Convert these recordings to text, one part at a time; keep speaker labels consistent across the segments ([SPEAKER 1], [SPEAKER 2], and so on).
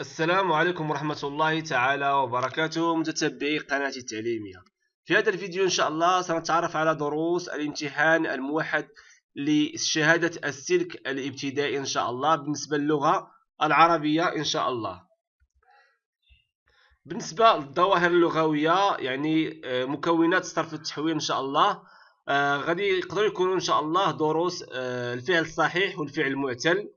[SPEAKER 1] السلام عليكم ورحمة الله تعالى وبركاته متتبعي قناتي التعليمية في هذا الفيديو إن شاء الله سنتعرف على دروس الامتحان الموحد لشهادة السلك الابتدائي إن شاء الله بالنسبة للغة العربية إن شاء الله بالنسبة للظواهر اللغوية يعني آه، مكونات صرف التحويل إن شاء الله آه، غادي يقدروا يكونوا إن شاء الله دروس آه، الفعل الصحيح والفعل المعتل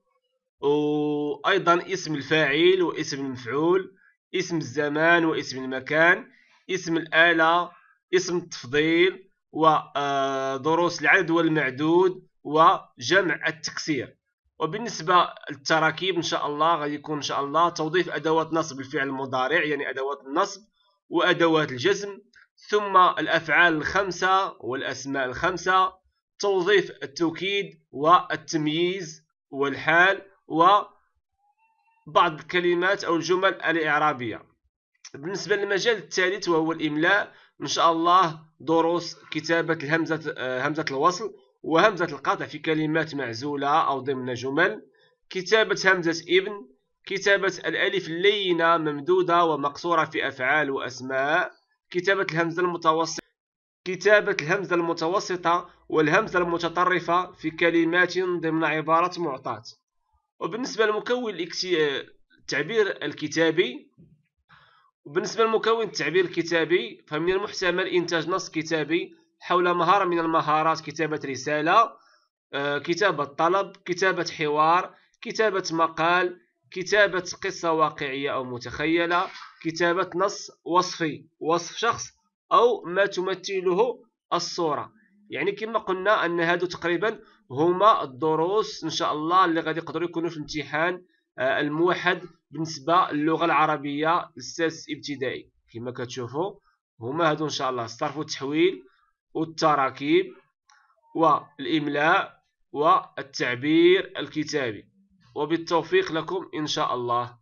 [SPEAKER 1] وايضا اسم الفاعل واسم المفعول اسم الزمان واسم المكان اسم الآلة اسم التفضيل ودروس آه، العدد والمعدود وجمع التكسير وبالنسبة للتراكيب إن شاء الله غادي يكون إن شاء الله توظيف أدوات نصب الفعل المضارع يعني أدوات النصب وأدوات الجزم ثم الأفعال الخمسة والأسماء الخمسة توظيف التوكيد والتمييز والحال وبعض الكلمات أو الجمل الإعرابية بالنسبة للمجال الثالث وهو الإملاء إن شاء الله دروس كتابة الهمزة همزة الوصل وهمزة القطع في كلمات معزولة أو ضمن جمل كتابة همزة ابن كتابة الألف اللينة ممدودة ومقصورة في أفعال وأسماء كتابة الهمزة المتوسطة كتابة الهمزة المتوسطة والهمزة المتطرفة في كلمات ضمن عبارة معطاة وبالنسبة لمكون التعبير الكتابي وبالنسبة لمكون التعبير الكتابي فمن المحتمل إنتاج نص كتابي حول مهارة من المهارات كتابة رسالة آه، كتابة طلب كتابة حوار كتابة مقال كتابة قصة واقعية أو متخيلة كتابة نص وصفي وصف شخص أو ما تمثله الصورة يعني كما قلنا ان هادو تقريبا هما الدروس ان شاء الله اللي غادي يقدروا يكونوا في الامتحان آه، الموحد بالنسبه للغه العربيه السادس ابتدائي كما كتشوفوا هما هادو ان شاء الله الصرف والتحويل والتراكيب والاملاء والتعبير الكتابي وبالتوفيق لكم ان شاء الله